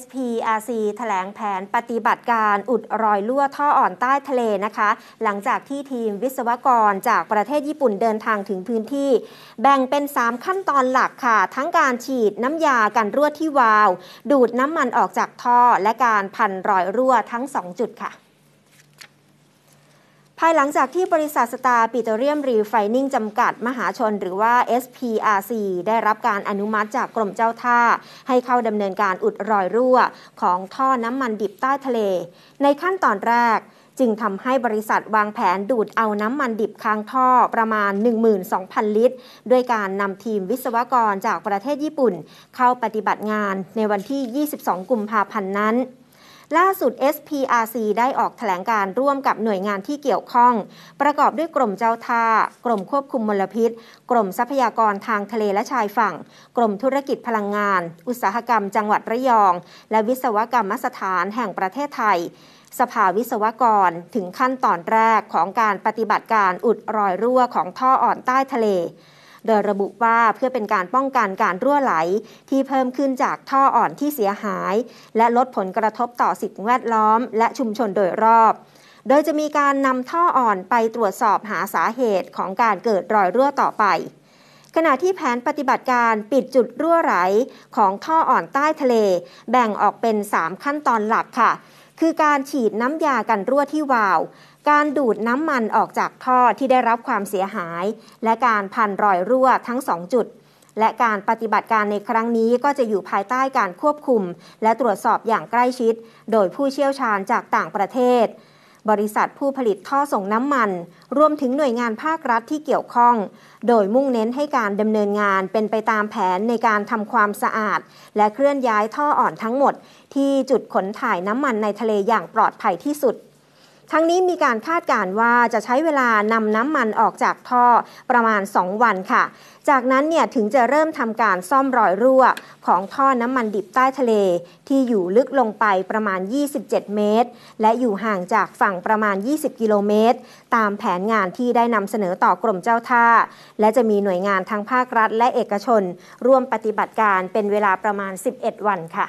SPRC แถลงแผนปฏิบัติการอุดรอยรั่วท่ออ่อนใต้ทะเลนะคะ หลังจากที่ทีมวิศวกรจากประเทศญี่ปุ่นเดินทางถึงพื้นที่ แบ่งเป็น 3 ขั้นตอนหลักค่ะทั้งการฉีดน้ำยากันรั่วที่วาว ดูดน้ำมันออกจากท่อและการพันรอยรั่วทั้ง 2 จุดค่ะภายหลังจากที่บริษัทสตาร์ปิโตรเลียมรีไฟนิ่งจำกัดมหาชน หรือว่า SPRC ได้รับการอนุมัติจากกรมเจ้าท่า ให้เข้าดำเนินการอุดรอยรั่ว ของท่อน้ำมันดิบใต้ทะเล ในขั้นตอนแรก จึงทำให้บริษัทวางแผนดูดเอาน้ำมันดิบค้างท่อประมาณ12,000 ลิตร ด้วยการนำทีมวิศวกรจากประเทศญี่ปุ่น เข้าปฏิบัติงานในวันที่ 22กุมภาพันธ์นั้นล่าสุด SPRC ได้ออกแถลงการร่วมกับหน่วยงานที่เกี่ยวข้อง ประกอบด้วยกรมเจ้าท่ากรมควบคุมมลพิษกรมทรัพยากรทางทะเลและชายฝั่ง กรมธุรกิจพลังงาน อุตสาหกรรมจังหวัดระยอง และวิศวกรรมสถานแห่งประเทศไทย สภาวิศวกรถึงขั้นตอนแรกของการปฏิบัติการอุดรอยรั่วของท่ออ่อนใต้ทะเลโดยระบุว่าเพื่อเป็นการป้องกันการรั่วไหล ที่เพิ่มขึ้นจากท่ออ่อนที่เสียหาย และลดผลกระทบต่อสิ่งแวดล้อมและชุมชนโดยรอบ โดยจะมีการนำท่ออ่อนไปตรวจสอบหาสาเหตุของการเกิดรอยรั่วต่อไป ขณะที่แผนปฏิบัติการปิดจุดรั่วไหล ของท่ออ่อนใต้ทะเล แบ่งออกเป็น 3 ขั้นตอนหลักค่ะคือการฉีดน้ำยากันรั่วที่วาล์ว การดูดน้ำมันออกจากท่อที่ได้รับความเสียหาย และการพันรอยรั่วทั้งสองจุด และการปฏิบัติการในครั้งนี้ก็จะอยู่ภายใต้การควบคุม และตรวจสอบอย่างใกล้ชิด โดยผู้เชี่ยวชาญจากต่างประเทศบริษัทผู้ผลิตท่อส่งน้ำมันรวมถึงหน่วยงานภาครัฐที่เกี่ยวข้อง โดยมุ่งเน้นให้การดำเนินงานเป็นไปตามแผนในการทำความสะอาด และเคลื่อนย้ายท่ออ่อนทั้งหมด ที่จุดขนถ่ายน้ำมันในทะเลอย่างปลอดภัยที่สุดทั้งนี้มีการคาดการณ์ว่าจะใช้เวลานำน้ำมันออกจากท่อประมาณ 2 วันค่ะ จากนั้นเนี่ยถึงจะเริ่มทำการซ่อมรอยรั่ว ของท่อน้ำมันดิบใต้ทะเลที่อยู่ลึกลงไปประมาณ 27 เมตร และอยู่ห่างจากฝั่งประมาณ 20 กิโลเมตร ตามแผนงานที่ได้นำเสนอต่อกรมเจ้าท่า และจะมีหน่วยงานทั้งภาครัฐ และเอกชน ร่วมปฏิบัติการเป็นเวลาประมาณ 11 วันค่ะ